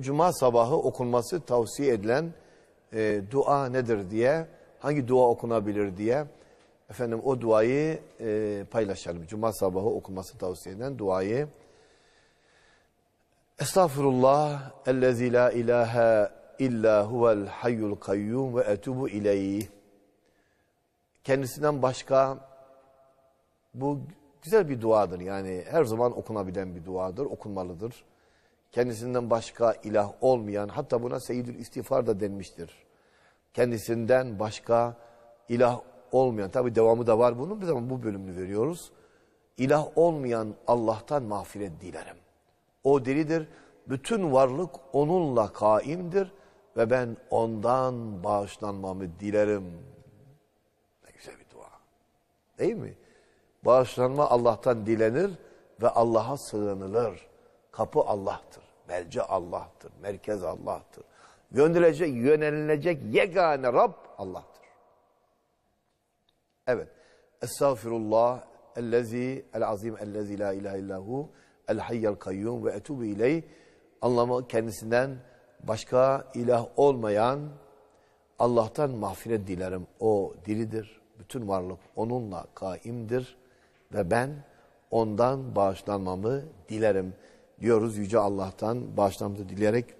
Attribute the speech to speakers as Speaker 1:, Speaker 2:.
Speaker 1: Cuma sabahı okunması tavsiye edilen e, dua nedir diye, hangi dua okunabilir diye efendim o duayı e, paylaşalım. Cuma sabahı okunması tavsiye edilen duayı. Estağfurullah ellezî la ilahe illa huvel hayyul kayyum ve etubu ileyh. Kendisinden başka bu güzel bir duadır. Yani her zaman okunabilen bir duadır, okunmalıdır. Kendisinden başka ilah olmayan, hatta buna Seyyidül İstiğfar da denmiştir. Kendisinden başka ilah olmayan, tabi devamı da var bunun, biz ama bu bölümünü veriyoruz. İlah olmayan Allah'tan mağfiret dilerim. O diridir bütün varlık onunla kaimdir ve ben ondan bağışlanmamı dilerim. Ne güzel bir dua. Değil mi? Bağışlanma Allah'tan dilenir ve Allah'a sığınılır. Kapı Allah'tır. Merce Allah'tır. Merkez Allah'tır. Yönelecek, yönelilecek yegane Rab Allah'tır. Evet. Estağfirullah ellezî el azim ellezî la ilahe illahu el hayyel kayyum ve etubu ileyh anlamı kendisinden başka ilah olmayan Allah'tan mağfiret dilerim. O diridir. Bütün varlık onunla kaimdir ve ben ondan bağışlanmamı dilerim diyoruz Yüce Allah'tan bağışlanmamızı dileyerek